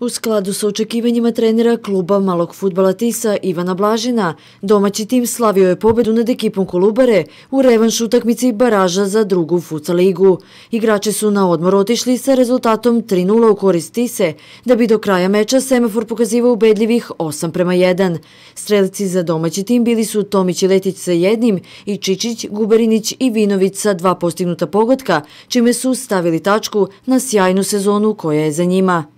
U skladu sa očekivanjima trenera kluba malog futbala Tisa Ivana Blažina, domaći tim slavio je pobedu nad ekipom Kolubare u revanšu utakmici Baraža za drugu futsa ligu. Igrači su na odmor otišli sa rezultatom 3-0 u korist Tise, da bi do kraja meča semafor pokazivao ubedljivih 8 prema 1. Strelici za domaći tim bili su Tomić i Letić sa jednim i Čičić, Guberinić i Vinović sa dva postignuta pogotka, čime su stavili tačku na sjajnu sezonu koja je za njima.